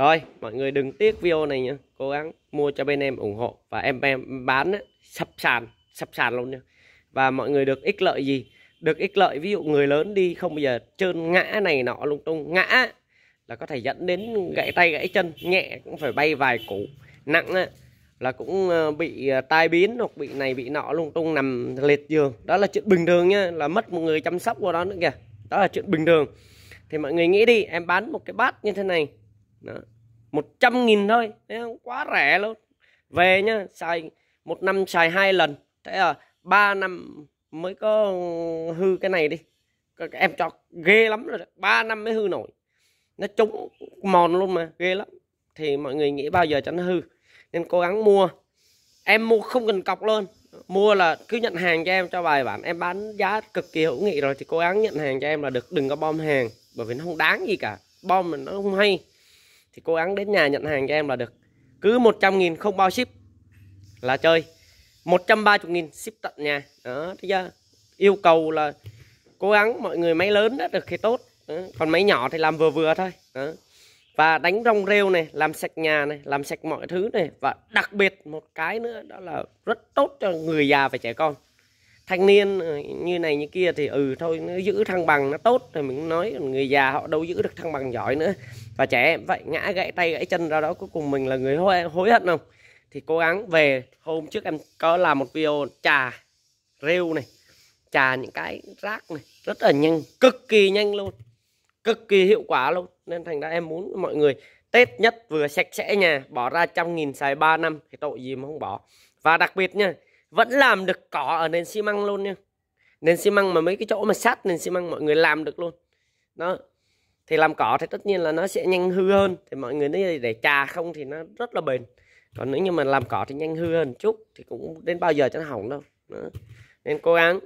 Rồi, mọi người đừng tiếc video này nhé, Cố gắng mua cho bên em ủng hộ và em em bán sập sàn, sập sàn luôn nha. Và mọi người được ích lợi gì? Được ích lợi ví dụ người lớn đi không bao giờ trơn ngã này nọ lung tung ngã là có thể dẫn đến gãy tay gãy chân, nhẹ cũng phải bay vài củ, nặng ấy, là cũng ờ, bị ờ, tai biến hoặc bị này bị nọ lung tung nằm liệt giường. Đó là chuyện bình thường nha, là mất một người chăm sóc vào đó nữa kìa. Đó là chuyện bình thường. Thì mọi người nghĩ đi, em bán một cái bát như thế này đó. 100 nghìn thôi quá rẻ luôn về nhá xài một năm xài hai lần thế là ba năm mới có hư cái này đi em cho ghê lắm rồi ba năm mới hư nổi nó trúng mòn luôn mà ghê lắm thì mọi người nghĩ bao giờ cho nó hư nên cố gắng mua em mua không cần cọc luôn mua là cứ nhận hàng cho em cho bài bản em bán giá cực kỳ hữu nghị rồi thì cố gắng nhận hàng cho em là được đừng có bom hàng bởi vì nó không đáng gì cả bom mình nó không hay thì cố gắng đến nhà nhận hàng cho em là được cứ 100.000 không bao ship là chơi 130.000 ship tận nhà đó thế chưa yêu cầu là cố gắng mọi người máy lớn đã được thì tốt đó. còn máy nhỏ thì làm vừa vừa thôi đó. và đánh rong rêu này làm sạch nhà này làm sạch mọi thứ này và đặc biệt một cái nữa đó là rất tốt cho người già và trẻ con thanh niên ờ, như này như kia thì ừ thôi nó giữ thăng bằng nó tốt thì mình nói người già họ đâu giữ được thăng bằng giỏi nữa và trẻ em vậy ngã gãy tay gãy chân ra đó cuối cùng mình là người hối, hối hận không thì cố gắng về hôm trước em có làm một video trà rêu này trà những cái rác này rất là nhanh cực kỳ nhanh luôn cực kỳ hiệu quả luôn nên thành ra em muốn mọi người Tết nhất vừa sạch sẽ nhà bỏ ra trăm nghìn xài 3 năm thì tội gì mà không bỏ và đặc biệt nha vẫn làm được cỏ ở nền xi măng luôn nha nền xi măng mà mấy cái chỗ mà sát nền xi măng mọi người làm được luôn đó thì làm cỏ thì tất nhiên là nó sẽ nhanh hư hơn thì mọi người nếu để trà không thì nó rất là bền còn nếu như mà làm cỏ thì nhanh hư hơn chút thì cũng đến bao giờ cho nó hỏng đâu Đó. nên cố gắng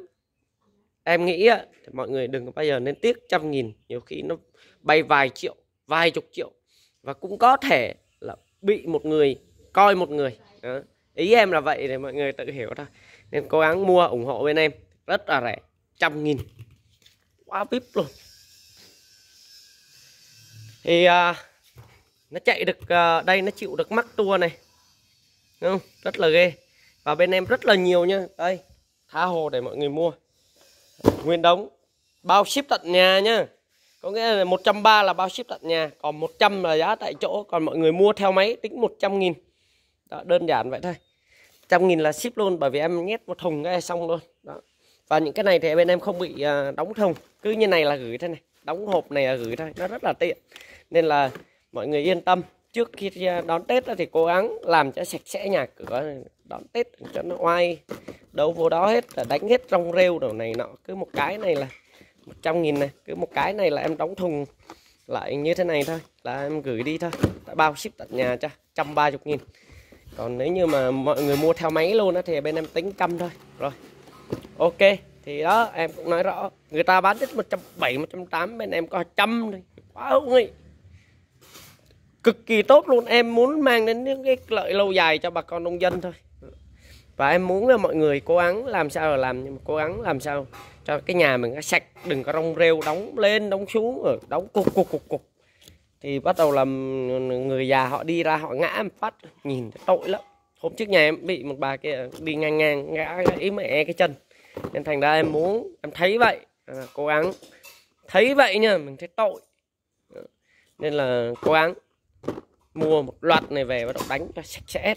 em nghĩ thì mọi người đừng có bao giờ nên tiếc trăm nghìn nhiều khi nó bay vài triệu vài chục triệu và cũng có thể là bị một người coi một người Đó. ý em là vậy để mọi người tự hiểu thôi nên cố gắng mua ủng hộ bên em rất là rẻ trăm nghìn quá vip luôn thì à, nó chạy được à, đây nó chịu được mắc tua này Đúng không rất là ghê và bên em rất là nhiều nha đây tha hồ để mọi người mua nguyên đống bao ship tận nhà nhá có nghĩa là 130 là bao ship tận nhà còn 100 là giá tại chỗ còn mọi người mua theo máy tính 100 nghìn đó, đơn giản vậy thôi trăm nghìn là ship luôn bởi vì em nhét một thùng cái xong luôn đó và những cái này thì bên em không bị à, đóng thùng cứ như này là gửi thế này đóng hộp này gửi thôi nó rất là tiện nên là mọi người yên tâm trước khi đón Tết thì cố gắng làm cho sạch sẽ nhà cửa đón Tết cho nó oai đâu vô đó hết là đánh hết rong rêu đồ này nọ cứ một cái này là 100 nghìn này cứ một cái này là em đóng thùng lại như thế này thôi là em gửi đi thôi đã bao ship tận nhà cho 130 nghìn còn nếu như mà mọi người mua theo máy luôn á thì bên em tính trăm thôi rồi ok thì đó em cũng nói rõ người ta bán hết 170 180 bên em có trăm thôi quá hữu nghị cực kỳ tốt luôn em muốn mang đến những cái lợi lâu dài cho bà con nông dân thôi và em muốn là mọi người cố gắng làm sao là làm nhưng mà cố gắng làm sao cho cái nhà mình nó sạch đừng có rong rêu đóng lên đóng xuống ở ừ, đóng cục cục cục cục thì bắt đầu làm người già họ đi ra họ ngã em phát nhìn tội lắm hôm trước nhà em bị một bà kia đi ngang ngang ngã ý mẹ cái chân nên thành ra em muốn em thấy vậy là cố gắng thấy vậy nha mình thấy tội nên là cố gắng mua một loạt này về và đánh cho sạch sẽ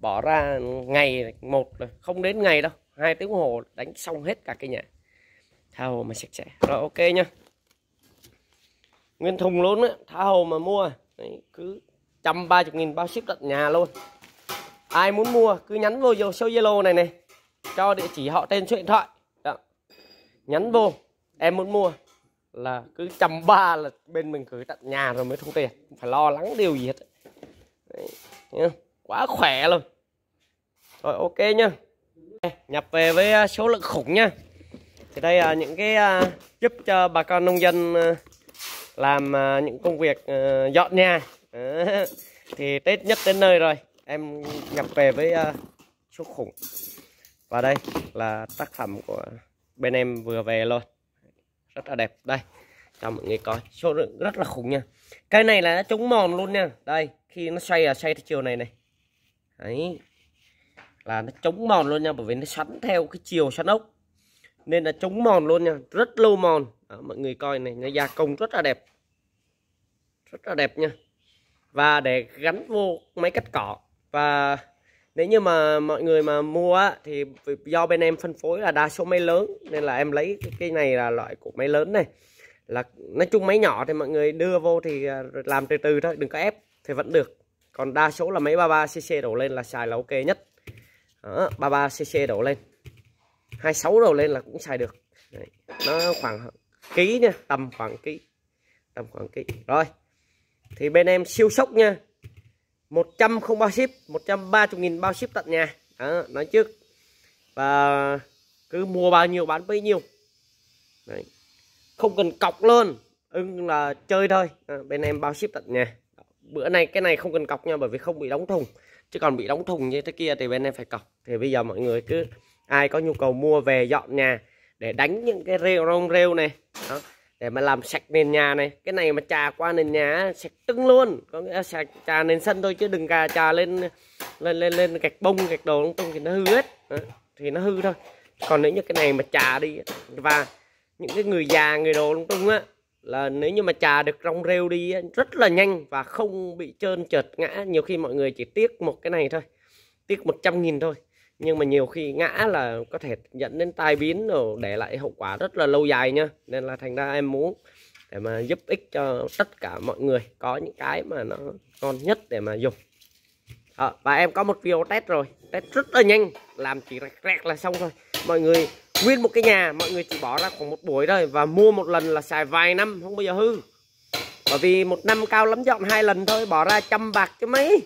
bỏ ra ngày một không đến ngày đâu hai tiếng hồ đánh xong hết cả cái nhà tha hồ mà sạch sẽ rồi ok nhá nguyên thùng luôn á tha hồ mà mua Đấy, cứ trăm ba chục nghìn bao ship tận nhà luôn ai muốn mua cứ nhắn vô số zalo này này cho địa chỉ họ tên số điện thoại Đó. nhắn vô em muốn mua là cứ chầm ba là bên mình gửi tận nhà rồi mới thu tiền phải lo lắng điều gì hết Đấy. quá khỏe luôn rồi ok nhá nhập về với à, số lượng khủng nhá thì đây là những cái à, giúp cho bà con nông dân à, làm những công việc dọn nhà thì tết nhất đến nơi rồi em nhập về với số khủng và đây là tác phẩm của bên em vừa về luôn rất là đẹp đây cho mọi người coi số lượng rất là khủng nha cái này là nó chống mòn luôn nha đây khi nó xoay là xoay theo chiều này này ấy là nó chống mòn luôn nha bởi vì nó sắn theo cái chiều sắn ốc nên là chống mòn luôn nha rất lâu mòn Đó, mọi người coi này nó gia công rất là đẹp rất là đẹp nha và để gắn vô máy cắt cỏ và nếu như mà mọi người mà mua á, thì do bên em phân phối là đa số máy lớn nên là em lấy cái này là loại của máy lớn này là nói chung máy nhỏ thì mọi người đưa vô thì à, làm từ từ thôi đừng có ép thì vẫn được còn đa số là máy 33cc đổ lên là xài là ok nhất Đó, 33cc đổ lên 26 đổ lên là cũng xài được Đấy, nó khoảng ký nha tầm khoảng ký tầm khoảng ký rồi thì bên em siêu sốc nha 100 không bao ship 130 nghìn bao ship tận nhà đó, nói trước và cứ mua bao nhiêu bán bấy nhiêu Đấy. không cần cọc luôn ưng ừ, là chơi thôi à, bên em bao ship tận nhà bữa nay cái này không cần cọc nha bởi vì không bị đóng thùng chứ còn bị đóng thùng như thế kia thì bên em phải cọc thì bây giờ mọi người cứ ai có nhu cầu mua về dọn nhà để đánh những cái rêu rong rêu này đó để mà làm sạch nền nhà này cái này mà trà qua nền nhà sạch tưng luôn có nghĩa sạch trà nền sân thôi chứ đừng cà trà lên lên lên lên gạch bông gạch đồ lung tung thì nó hư hết Đó, thì nó hư thôi còn nếu như cái này mà trà đi và những cái người già người đồ lung tung á là nếu như mà trà được rong rêu đi rất là nhanh và không bị trơn trượt ngã nhiều khi mọi người chỉ tiếc một cái này thôi tiếc 100 nghìn thôi nhưng mà nhiều khi ngã là có thể dẫn đến tai biến rồi để lại hậu quả rất là lâu dài nhá nên là thành ra em muốn để mà giúp ích cho tất cả mọi người có những cái mà nó ngon nhất để mà dùng à, và em có một video test rồi test rất là nhanh làm chỉ rẹt rẹt là xong thôi mọi người nguyên một cái nhà mọi người chỉ bỏ ra khoảng một buổi thôi và mua một lần là xài vài năm không bao giờ hư bởi vì một năm cao lắm dọn hai lần thôi bỏ ra trăm bạc cho mấy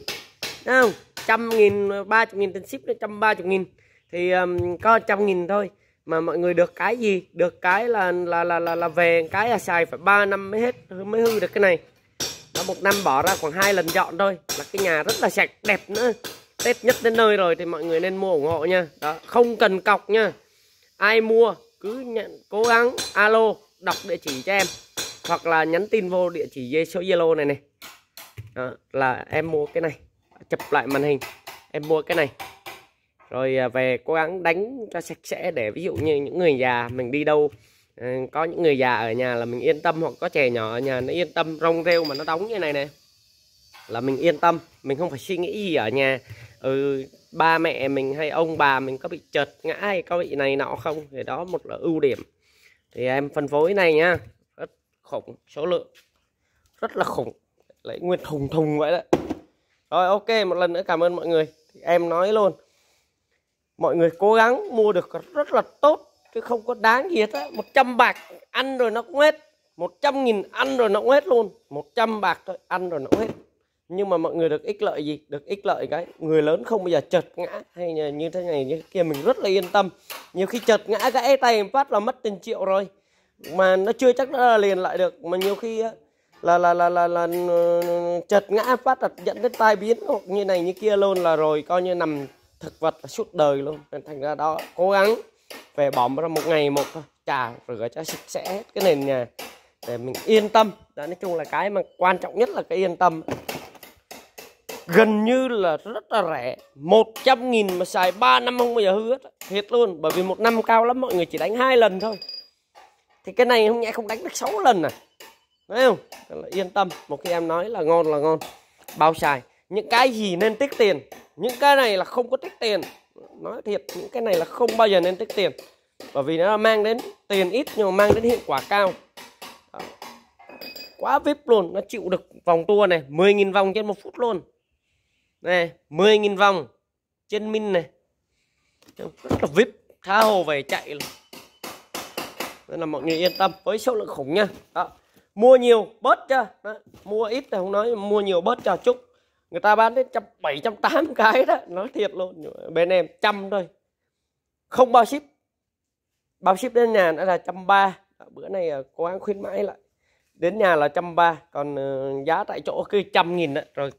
Đấy không trăm nghìn ba chục nghìn trên ship đến trăm ba chục nghìn thì um, có trăm nghìn thôi mà mọi người được cái gì được cái là là là là, là về cái là xài phải 3 năm mới hết mới hư được cái này đó một năm bỏ ra khoảng hai lần dọn thôi là cái nhà rất là sạch đẹp nữa tết nhất đến nơi rồi thì mọi người nên mua ủng hộ nha đó không cần cọc nha ai mua cứ nhận cố gắng alo đọc địa chỉ cho em hoặc là nhắn tin vô địa chỉ số zalo này này đó, là em mua cái này chụp lại màn hình em mua cái này rồi à, về cố gắng đánh cho sạch sẽ để ví dụ như những người già mình đi đâu ờ, có những người già ở nhà là mình yên tâm hoặc có trẻ nhỏ ở nhà nó yên tâm rong rêu mà nó đóng như này này là mình yên tâm mình không phải suy nghĩ gì ở nhà ừ, ba mẹ mình hay ông bà mình có bị trượt ngã hay có bị này nọ không thì đó một là ưu điểm thì em phân phối này nhá rất khủng số lượng rất là khủng lấy nguyên thùng thùng vậy đấy rồi ok một lần nữa cảm ơn mọi người thì em nói luôn mọi người cố gắng mua được rất là tốt chứ không có đáng gì hết á 100 bạc ăn rồi nó cũng hết 100 nghìn ăn rồi nó cũng hết luôn 100 bạc thôi ăn rồi nó cũng hết nhưng mà mọi người được ích lợi gì được ích lợi cái người lớn không bao giờ chợt ngã hay như thế này như thế kia mình rất là yên tâm nhiều khi chợt ngã gãy tay một phát là mất tiền triệu rồi mà nó chưa chắc đã liền lại được mà nhiều khi là là là là, là ừ, ừ, chật ngã phát là dẫn đến tai biến hoặc như này như kia luôn là rồi coi như nằm thực vật là suốt đời luôn nên thành ra đó cố gắng về bỏ ra một ngày một trà rửa cho sạch sẽ hết cái nền nhà để mình yên tâm đó nói chung là cái mà quan trọng nhất là cái yên tâm gần như là rất là rẻ 100 nghìn mà xài 3 năm không bao giờ hư hết thiệt luôn bởi vì một năm cao lắm mọi người chỉ đánh hai lần thôi thì cái này không nhẽ không đánh được 6 lần à Đấy không? yên tâm, một khi em nói là ngon là ngon. Bao xài. Những cái gì nên tích tiền? Những cái này là không có tích tiền. Nói thiệt, những cái này là không bao giờ nên tích tiền. Bởi vì nó mang đến tiền ít nhưng mà mang đến hiệu quả cao. Đó. Quá vip luôn, nó chịu được vòng tua này, 10.000 vòng trên một phút luôn. Này, 10.000 vòng trên min này. Rất là vip, tha hồ về chạy luôn. Nên là mọi người yên tâm với số lượng khủng nha. Đó mua nhiều bớt cho đó. mua ít thì không nói mua nhiều bớt cho chút người ta bán đến trăm bảy trăm tám cái đó nói thiệt luôn bên em trăm thôi không bao ship bao ship đến nhà đã là trăm ba bữa nay có à, ăn khuyến mãi lại đến nhà là trăm ba còn ờ, giá tại chỗ cứ trăm nghìn đó. rồi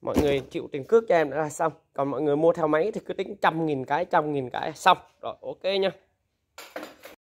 mọi người chịu tiền cước cho em đã là xong còn mọi người mua theo máy thì cứ tính trăm nghìn cái trăm nghìn cái xong rồi ok nha